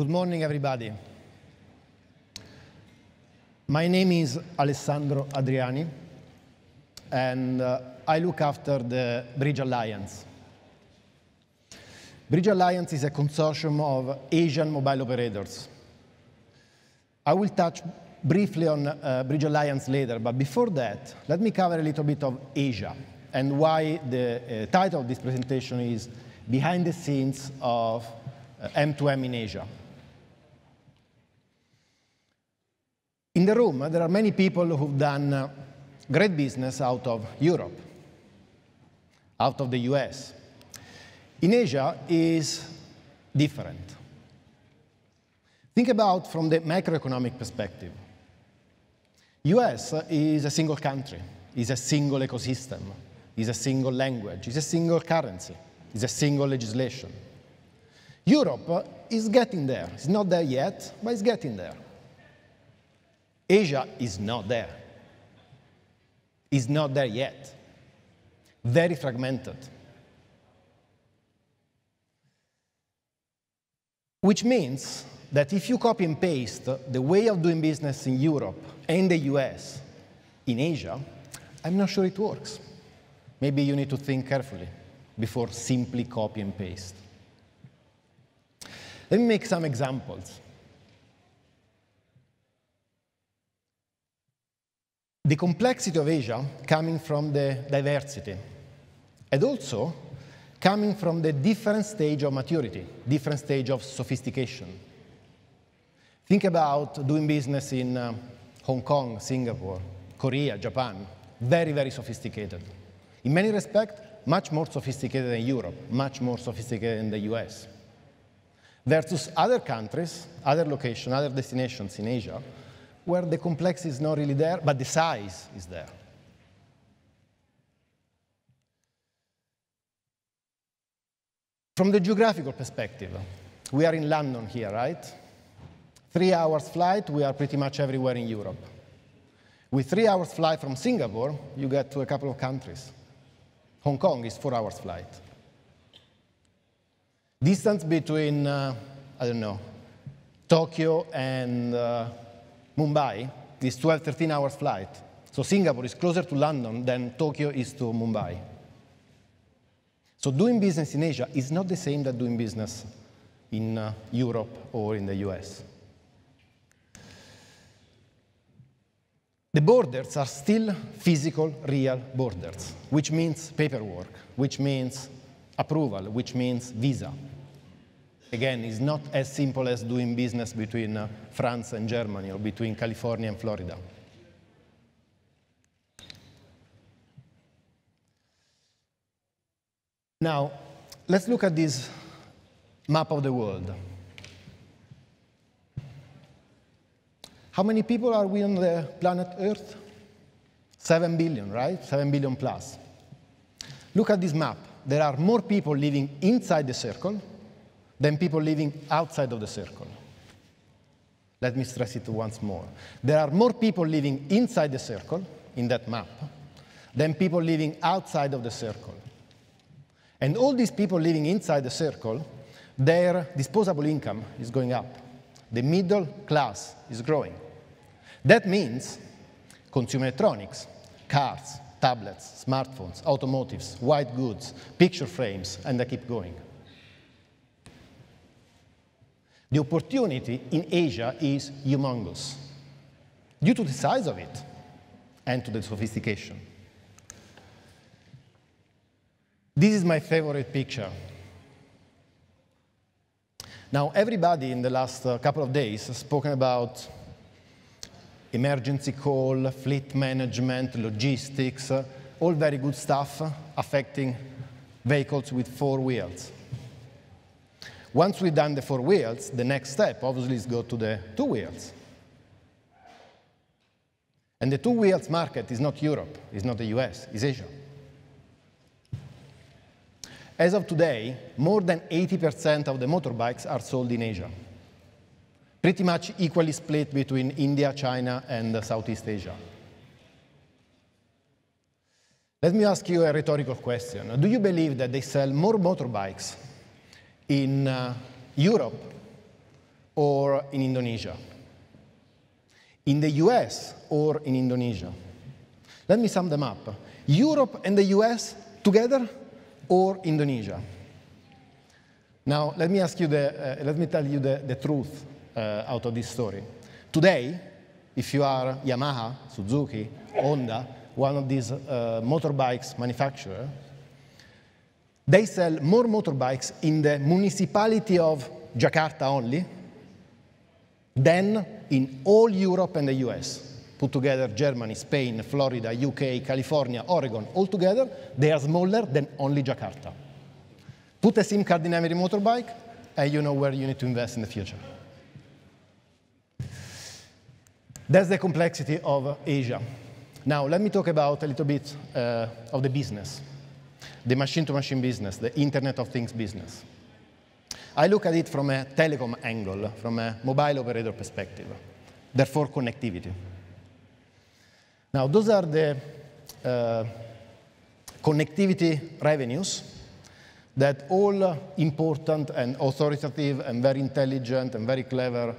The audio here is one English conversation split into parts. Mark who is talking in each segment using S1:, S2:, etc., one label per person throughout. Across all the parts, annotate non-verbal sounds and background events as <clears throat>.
S1: Good morning, everybody. My name is Alessandro Adriani, and uh, I look after the Bridge Alliance. Bridge Alliance is a consortium of Asian mobile operators. I will touch briefly on uh, Bridge Alliance later, but before that, let me cover a little bit of Asia and why the uh, title of this presentation is Behind the Scenes of M2M uh, in Asia. In the room, there are many people who've done uh, great business out of Europe, out of the US. In Asia is different. Think about from the macroeconomic perspective. US is a single country, is a single ecosystem, is a single language, is a single currency, is a single legislation. Europe is getting there. It's not there yet, but it's getting there. Asia is not there. Is not there yet. Very fragmented. Which means that if you copy and paste the way of doing business in Europe and the US in Asia, I'm not sure it works. Maybe you need to think carefully before simply copy and paste. Let me make some examples. the complexity of Asia coming from the diversity and also coming from the different stage of maturity, different stage of sophistication. Think about doing business in uh, Hong Kong, Singapore, Korea, Japan, very, very sophisticated. In many respects, much more sophisticated than Europe, much more sophisticated than the US. Versus other countries, other locations, other destinations in Asia, where the complexity is not really there, but the size is there. From the geographical perspective, we are in London here, right? Three hours flight, we are pretty much everywhere in Europe. With three hours flight from Singapore, you get to a couple of countries. Hong Kong is four hours flight. Distance between, uh, I don't know, Tokyo and uh, Mumbai is 12, 13 hours flight. So Singapore is closer to London than Tokyo is to Mumbai. So doing business in Asia is not the same that doing business in uh, Europe or in the US. The borders are still physical, real borders, which means paperwork, which means approval, which means visa again, it's not as simple as doing business between uh, France and Germany or between California and Florida. Now, let's look at this map of the world. How many people are we on the planet Earth? 7 billion, right? 7 billion plus. Look at this map. There are more people living inside the circle than people living outside of the circle. Let me stress it once more. There are more people living inside the circle in that map than people living outside of the circle. And all these people living inside the circle, their disposable income is going up. The middle class is growing. That means consumer electronics, cars, tablets, smartphones, automotives, white goods, picture frames, and I keep going. The opportunity in Asia is humongous due to the size of it and to the sophistication. This is my favorite picture. Now, everybody in the last uh, couple of days has spoken about emergency call, fleet management, logistics, uh, all very good stuff uh, affecting vehicles with four wheels. Once we've done the four wheels, the next step obviously is go to the two wheels. And the two wheels market is not Europe, it's not the US, it's Asia. As of today, more than 80% of the motorbikes are sold in Asia, pretty much equally split between India, China, and Southeast Asia. Let me ask you a rhetorical question. Do you believe that they sell more motorbikes in uh, Europe or in Indonesia, in the US or in Indonesia. Let me sum them up. Europe and the US together or Indonesia? Now, let me ask you the, uh, let me tell you the, the truth uh, out of this story. Today, if you are Yamaha, Suzuki, Honda, one of these uh, motorbikes manufacturer, they sell more motorbikes in the municipality of Jakarta only than in all Europe and the US. Put together Germany, Spain, Florida, UK, California, Oregon, all together, they are smaller than only Jakarta. Put a SIM card in every motorbike, and you know where you need to invest in the future. That's the complexity of Asia. Now, let me talk about a little bit uh, of the business the machine-to-machine business, the Internet of Things business. I look at it from a telecom angle, from a mobile operator perspective, therefore connectivity. Now, those are the uh, connectivity revenues that all important and authoritative and very intelligent and very clever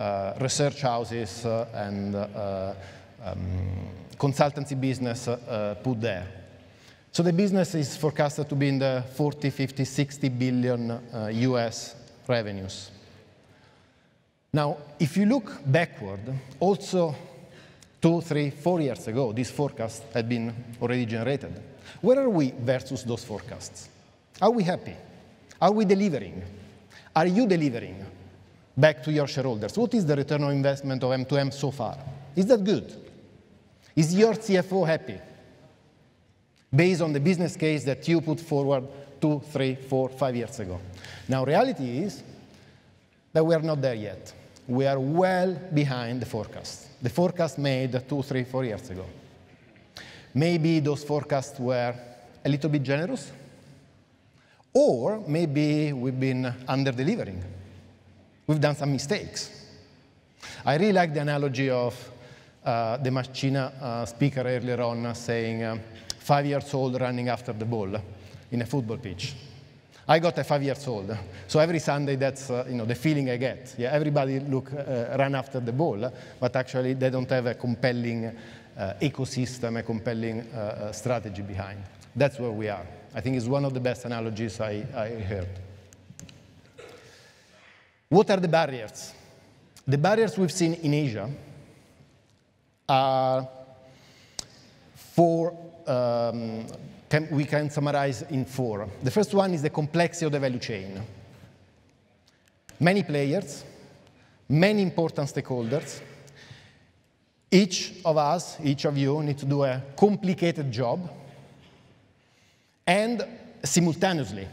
S1: uh, research houses uh, and uh, um, consultancy business uh, put there. So the business is forecasted to be in the 40, 50, 60 billion uh, US revenues. Now, if you look backward, also two, three, four years ago, this forecast had been already generated. Where are we versus those forecasts? Are we happy? Are we delivering? Are you delivering back to your shareholders? What is the return on investment of M2M so far? Is that good? Is your CFO happy? based on the business case that you put forward two, three, four, five years ago. Now, reality is that we are not there yet. We are well behind the forecast, the forecast made two, three, four years ago. Maybe those forecasts were a little bit generous, or maybe we've been under-delivering. We've done some mistakes. I really like the analogy of uh, the Machina uh, speaker earlier on uh, saying, um, five years old running after the ball in a football pitch. I got a five years old, so every Sunday that's uh, you know the feeling I get. Yeah, everybody look uh, run after the ball, but actually they don't have a compelling uh, ecosystem, a compelling uh, uh, strategy behind. That's where we are. I think it's one of the best analogies I, I heard. What are the barriers? The barriers we've seen in Asia are for um, can, we can summarize in four. The first one is the complexity of the value chain. Many players, many important stakeholders. Each of us, each of you, need to do a complicated job and simultaneously.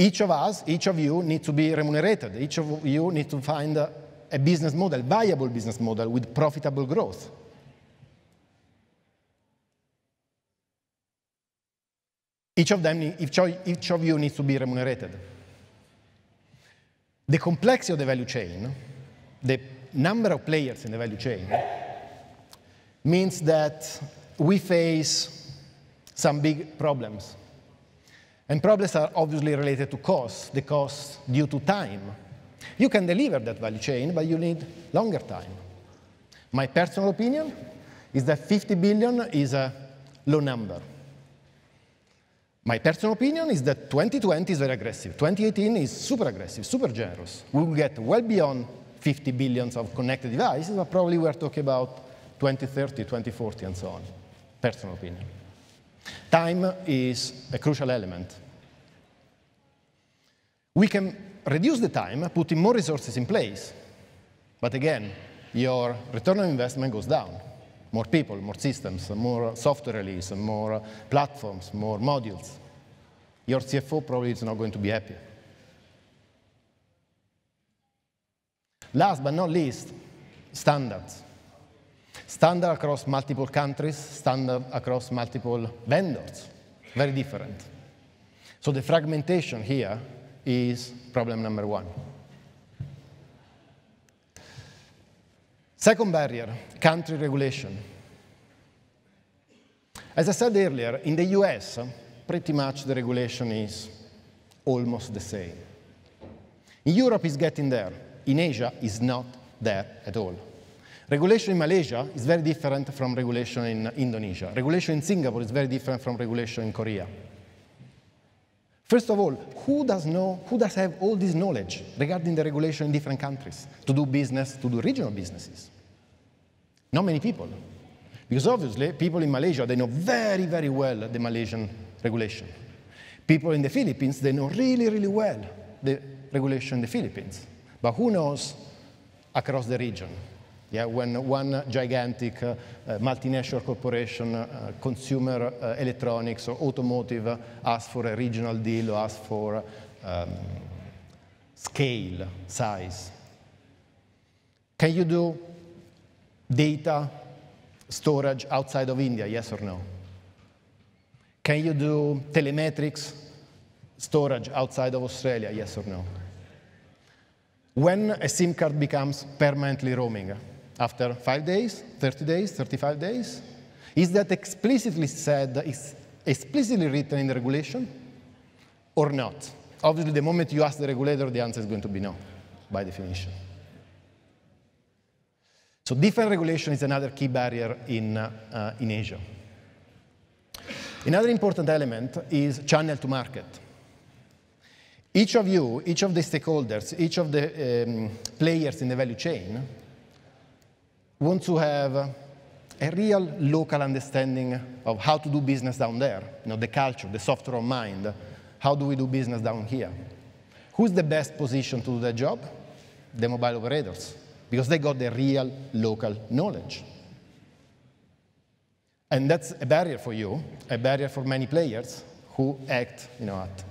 S1: Each of us, each of you, need to be remunerated. Each of you need to find a business model, viable business model with profitable growth. Each of them, each of you needs to be remunerated. The complexity of the value chain, the number of players in the value chain, means that we face some big problems. And problems are obviously related to costs, the costs due to time, you can deliver that value chain, but you need longer time. My personal opinion is that 50 billion is a low number. My personal opinion is that 2020 is very aggressive. 2018 is super aggressive, super generous. We will get well beyond 50 billions of connected devices, but probably we're talking about 2030, 2040, and so on. Personal opinion. Time is a crucial element. We can reduce the time, putting more resources in place. But again, your return on investment goes down. More people, more systems, more software release, more platforms, more modules. Your CFO probably is not going to be happy. Last but not least, standards. Standard across multiple countries, standard across multiple vendors, very different. So the fragmentation here is problem number one. Second barrier, country regulation. As I said earlier, in the US, pretty much the regulation is almost the same. In Europe, it's getting there. In Asia, it's not there at all. Regulation in Malaysia is very different from regulation in Indonesia. Regulation in Singapore is very different from regulation in Korea. First of all, who does know, who does have all this knowledge regarding the regulation in different countries to do business, to do regional businesses? Not many people. Because obviously, people in Malaysia, they know very, very well the Malaysian regulation. People in the Philippines, they know really, really well the regulation in the Philippines. But who knows across the region? Yeah, when one gigantic uh, multinational corporation, uh, consumer uh, electronics or automotive uh, asks for a regional deal or asks for um, scale, size. Can you do data storage outside of India, yes or no? Can you do telemetrics storage outside of Australia, yes or no? When a SIM card becomes permanently roaming, after five days, 30 days, 35 days? Is that explicitly said, is explicitly written in the regulation or not? Obviously, the moment you ask the regulator, the answer is going to be no, by definition. So different regulation is another key barrier in, uh, in Asia. Another important element is channel to market. Each of you, each of the stakeholders, each of the um, players in the value chain want to have a real local understanding of how to do business down there, you know, the culture, the software of mind. How do we do business down here? Who's the best position to do that job? The mobile operators, because they got the real local knowledge. And that's a barrier for you, a barrier for many players who act you know, at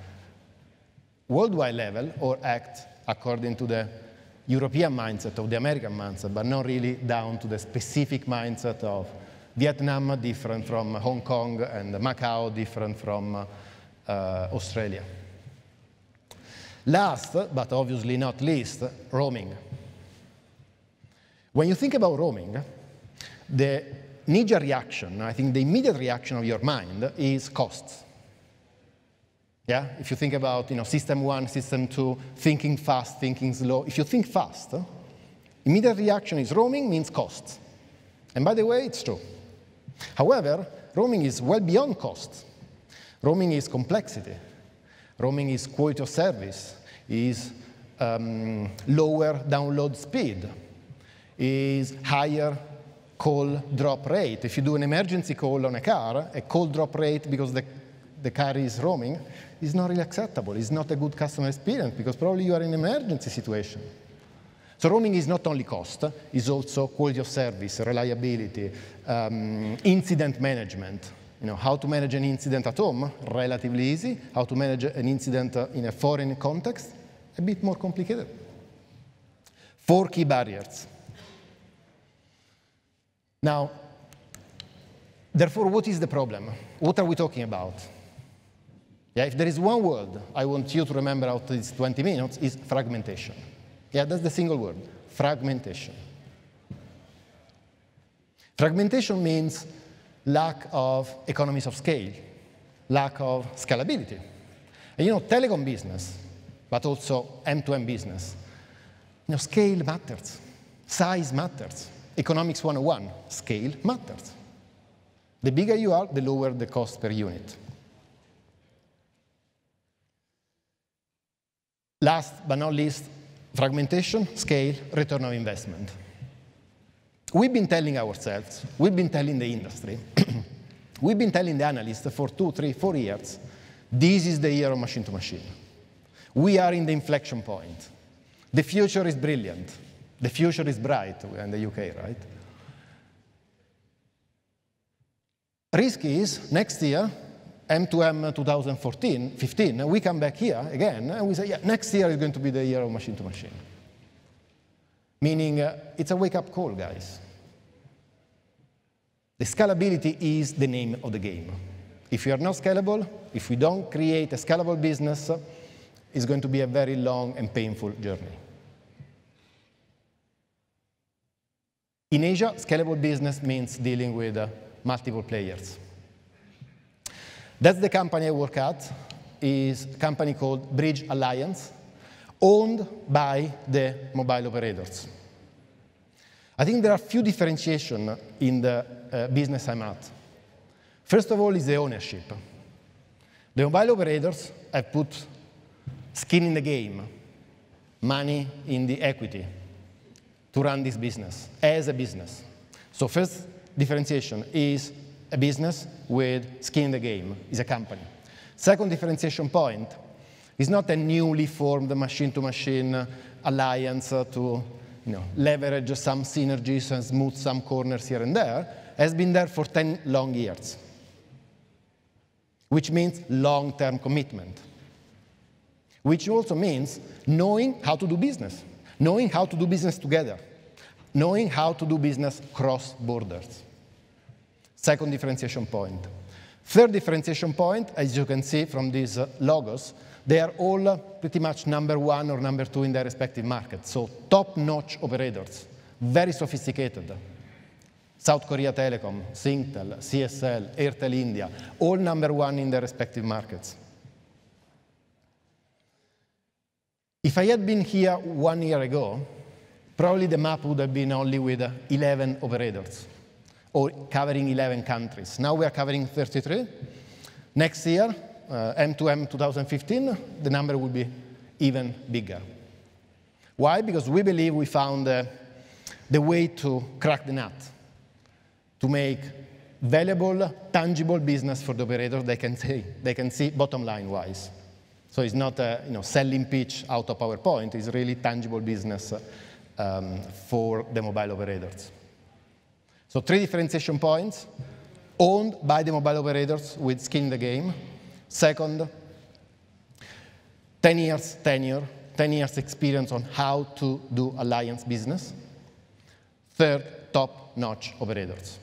S1: worldwide level or act according to the European mindset, of the American mindset, but not really down to the specific mindset of Vietnam, different from Hong Kong, and Macau, different from uh, Australia. Last, but obviously not least, roaming. When you think about roaming, the knee reaction, I think the immediate reaction of your mind is costs. Yeah, if you think about you know, system one, system two, thinking fast, thinking slow. If you think fast, immediate reaction is roaming means cost. And by the way, it's true. However, roaming is well beyond cost. Roaming is complexity. Roaming is quality of service, is um, lower download speed, is higher call drop rate. If you do an emergency call on a car, a call drop rate because the the car is roaming is not really acceptable. It's not a good customer experience because probably you are in an emergency situation. So roaming is not only cost, it's also quality of service, reliability, um, incident management. You know, how to manage an incident at home, relatively easy. How to manage an incident uh, in a foreign context, a bit more complicated. Four key barriers. Now, therefore, what is the problem? What are we talking about? Yeah, if there is one word I want you to remember out of these 20 minutes is fragmentation. Yeah, that's the single word, fragmentation. Fragmentation means lack of economies of scale, lack of scalability. And you know, telecom business, but also M2M business, you know, scale matters, size matters. Economics 101, scale matters. The bigger you are, the lower the cost per unit. Last but not least, fragmentation, scale, return on investment. We've been telling ourselves, we've been telling the industry, <clears throat> we've been telling the analysts for two, three, four years, this is the year of machine to machine. We are in the inflection point. The future is brilliant. The future is bright in the UK, right? Risk is next year, M2M 2014, 15, we come back here again, and we say, yeah, next year is going to be the year of machine to machine. Meaning uh, it's a wake-up call, guys. The scalability is the name of the game. If you are not scalable, if we don't create a scalable business, it's going to be a very long and painful journey. In Asia, scalable business means dealing with uh, multiple players. That's the company I work at, is a company called Bridge Alliance, owned by the mobile operators. I think there are few differentiation in the uh, business I'm at. First of all is the ownership. The mobile operators have put skin in the game, money in the equity to run this business as a business. So first differentiation is a business with skin in the game, is a company. Second differentiation point is not a newly formed machine-to-machine -machine alliance to you know, leverage some synergies and smooth some corners here and there, has been there for 10 long years, which means long-term commitment, which also means knowing how to do business, knowing how to do business together, knowing how to do business cross borders. Second differentiation point. Third differentiation point, as you can see from these uh, logos, they are all uh, pretty much number one or number two in their respective markets. So top-notch operators, very sophisticated. South Korea Telecom, Singtel, CSL, Airtel India, all number one in their respective markets. If I had been here one year ago, probably the map would have been only with 11 operators or covering 11 countries. Now we are covering 33. Next year, uh, M2M 2015, the number will be even bigger. Why? Because we believe we found uh, the way to crack the nut, to make valuable, tangible business for the operator they can see, they can see bottom line wise. So it's not a uh, you know, selling pitch out of PowerPoint, it's really tangible business um, for the mobile operators. So three differentiation points, owned by the mobile operators with skin in the game. Second, 10 years tenure, 10 years experience on how to do alliance business. Third, top-notch operators.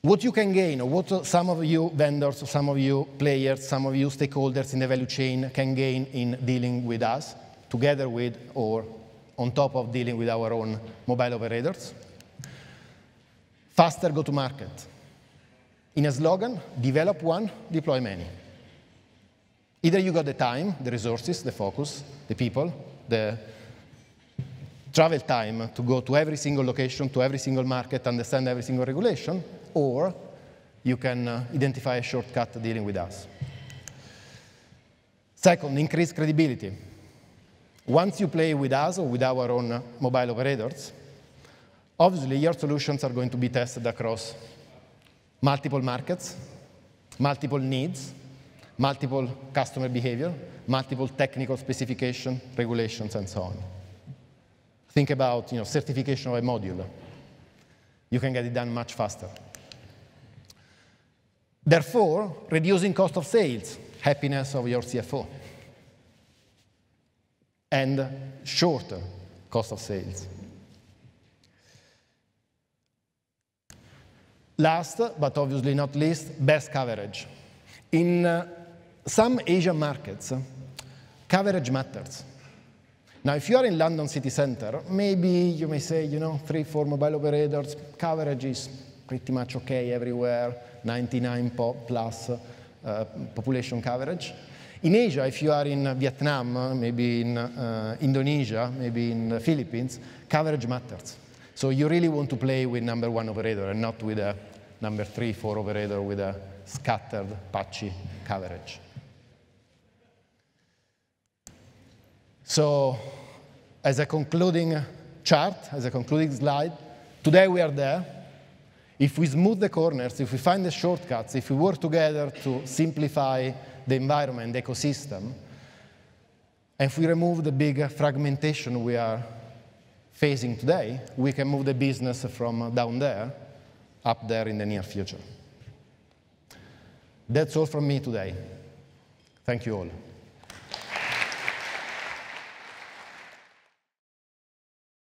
S1: What you can gain, or what some of you vendors, some of you players, some of you stakeholders in the value chain can gain in dealing with us, together with or on top of dealing with our own mobile operators. Faster go-to-market. In a slogan, develop one, deploy many. Either you got the time, the resources, the focus, the people, the travel time to go to every single location, to every single market, understand every single regulation, or you can uh, identify a shortcut dealing with us. Second, increase credibility. Once you play with us or with our own uh, mobile operators, obviously your solutions are going to be tested across multiple markets, multiple needs, multiple customer behavior, multiple technical specification, regulations, and so on. Think about you know, certification of a module. You can get it done much faster. Therefore, reducing cost of sales, happiness of your CFO and shorter cost of sales. Last, but obviously not least, best coverage. In uh, some Asian markets, coverage matters. Now, if you are in London city center, maybe you may say, you know, three, four mobile operators, coverage is pretty much okay everywhere, 99 plus uh, population coverage. In Asia, if you are in Vietnam, maybe in uh, Indonesia, maybe in the Philippines, coverage matters. So you really want to play with number one operator and not with a number three, four operator with a scattered, patchy coverage. So as a concluding chart, as a concluding slide, today we are there. If we smooth the corners, if we find the shortcuts, if we work together to simplify the environment, the ecosystem. And if we remove the big fragmentation we are facing today, we can move the business from down there up there in the near future. That's all from me today. Thank you all.